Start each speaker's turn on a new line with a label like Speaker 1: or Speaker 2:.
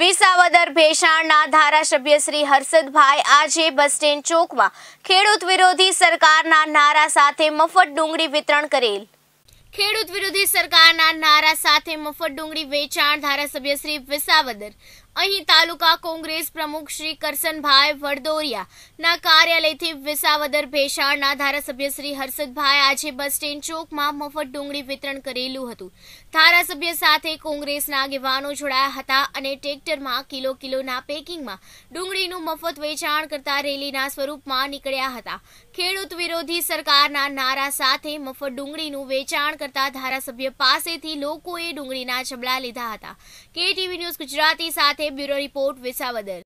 Speaker 1: વિસાવદર ભેસાણના ધારાસભ્ય શ્રી હર્ષદભાઈ આજે bus stand ચોકમાં ખેડૂત વિરોધી સરકારના નારા સાથે મફત ડુંગળી વિતરણ કરેલ ખેડૂત વિરોધી સરકારના નારા સાથે મફત ડુંગળી વેચાણ ધારાસભ્ય શ્રી વિસાવદર અહીં તાલુકા કોંગ્રેસ પ્રમુખ શ્રી કરશનભાઈ વડદોરિયાના કાર્યાલયથી વિસાવદર ભેસાણના ધારાસભ્ય શ્રી હર્ષદભાઈ આજે બસ સ્ટેન્ડ ચોકમાં મફત ડુંગળી વિતરણ કરેલું હતું ધારાસભ્ય સાથે કોંગ્રેસના આગેવાનો જોડાયા હતા અને ટ્રેક્ટરમાં કિલો કિલોના પેકિંગમાં ડુંગળીનું મફત વેચાણ કરતા રેલીના સ્વરૂપમાં નીકળ્યા હતા ખેડૂત વિરોધી સરકારના નારા સાથે મફત ડુંગળીનું વેચાણ કરતા ધારાસભ્ય પાસેથી લોકોએ ડુંગળીના જબડા લીધા હતા કેટીવી ન્યૂઝ ગુજરાતી સાથે બ્યુરો રિપોર્ટ વિસાવદર